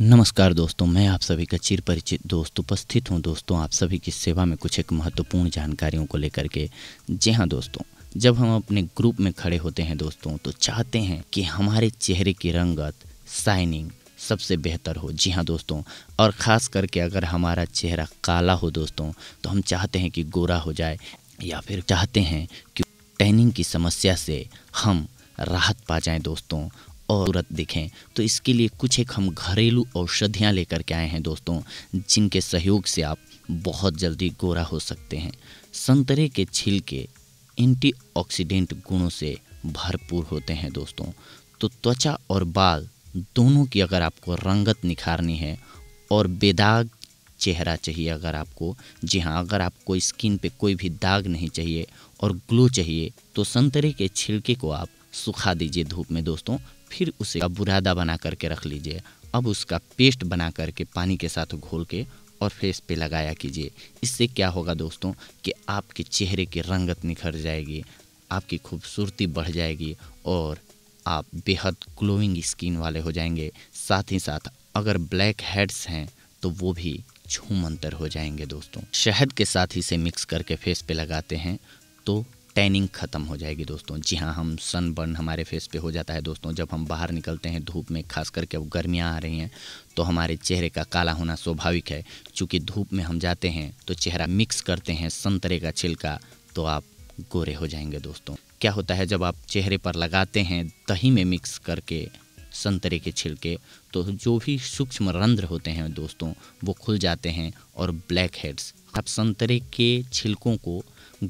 नमस्कार दोस्तों मैं आप सभी का चिर परिचित दोस्त उपस्थित हूं दोस्तों आप सभी की सेवा में कुछ एक महत्वपूर्ण जानकारियों को लेकर के जी हाँ दोस्तों जब हम अपने ग्रुप में खड़े होते हैं दोस्तों तो चाहते हैं कि हमारे चेहरे की रंगत साइनिंग सबसे बेहतर हो जी हाँ दोस्तों और ख़ास करके अगर हमारा चेहरा काला हो दोस्तों तो हम चाहते हैं कि गोरा हो जाए या फिर चाहते हैं कि टैनिंग की समस्या से हम राहत पा जाएं दोस्तों और दिखें तो इसके लिए कुछ एक हम घरेलू औषधियाँ लेकर के आए हैं दोस्तों जिनके सहयोग से आप बहुत जल्दी गोरा हो सकते हैं संतरे के छिलके एंटीऑक्सीडेंट गुणों से भरपूर होते हैं दोस्तों तो त्वचा और बाल दोनों की अगर आपको रंगत निखारनी है और बेदाग चेहरा चाहिए अगर आपको जी हाँ अगर आपको स्किन पे कोई भी दाग नहीं चाहिए और ग्लो चाहिए तो संतरे के छिलके को आप सुखा दीजिए धूप में दोस्तों फिर उसे बुरादा बना करके रख लीजिए अब उसका पेस्ट बना करके पानी के साथ घोल के और फेस पे लगाया कीजिए इससे क्या होगा दोस्तों कि आपके चेहरे की रंगत निखर जाएगी आपकी खूबसूरती बढ़ जाएगी और आप बेहद ग्लोइंग स्किन वाले हो जाएंगे साथ ही साथ अगर ब्लैक हेड्स हैं तो वो भी छूमंतर हो जाएंगे दोस्तों शहद के साथ ही इसे मिक्स करके फेस पे लगाते हैं तो टैनिंग ख़त्म हो जाएगी दोस्तों जी हाँ हम सनबर्न हमारे फेस पे हो जाता है दोस्तों जब हम बाहर निकलते हैं धूप में खास करके अब गर्मियाँ आ रही हैं तो हमारे चेहरे का काला होना स्वाभाविक है चूँकि धूप में हम जाते हैं तो चेहरा मिक्स करते हैं संतरे का छिलका तो आप गोरे हो जाएंगे दोस्तों क्या होता है जब आप चेहरे पर लगाते हैं दही में मिक्स करके संतरे के छिलके तो जो भी सूक्ष्म रंध्र होते हैं दोस्तों वो खुल जाते हैं और ब्लैक हेड्स आप संतरे के छिलकों को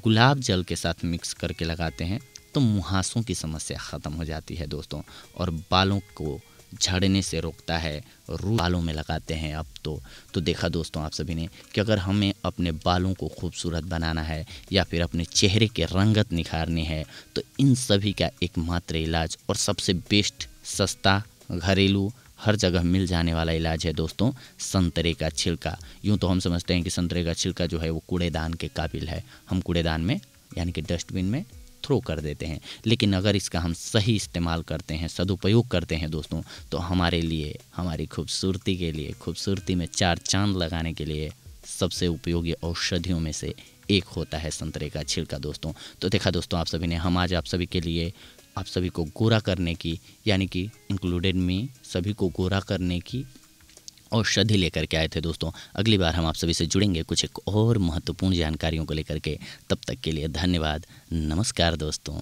गुलाब जल के साथ मिक्स करके लगाते हैं तो मुहासों की समस्या ख़त्म हो जाती है दोस्तों और बालों को झड़ने से रोकता है रू बालों में लगाते हैं अब तो तो देखा दोस्तों आप सभी ने कि अगर हमें अपने बालों को खूबसूरत बनाना है या फिर अपने चेहरे के रंगत निखारनी है तो इन सभी का एकमात्र इलाज और सबसे बेस्ट सस्ता घरेलू हर जगह मिल जाने वाला इलाज है दोस्तों संतरे का छिलका यूँ तो हम समझते हैं कि संतरे का छिलका जो है वो कूड़ेदान के काबिल है हम कूड़ेदान में यानी कि डस्टबिन में थ्रो कर देते हैं लेकिन अगर इसका हम सही इस्तेमाल करते हैं सदुपयोग करते हैं दोस्तों तो हमारे लिए हमारी खूबसूरती के लिए खूबसूरती में चार चांद लगाने के लिए सबसे उपयोगी औषधियों में से एक होता है संतरे का छिलका दोस्तों तो देखा दोस्तों आप सभी ने हम आज आप सभी के लिए आप सभी को गोरा करने की यानी कि इंक्लूडेड मी सभी को गोरा करने की औषधि लेकर के आए थे दोस्तों अगली बार हम आप सभी से जुड़ेंगे कुछ एक और महत्वपूर्ण जानकारियों को लेकर के तब तक के लिए धन्यवाद नमस्कार दोस्तों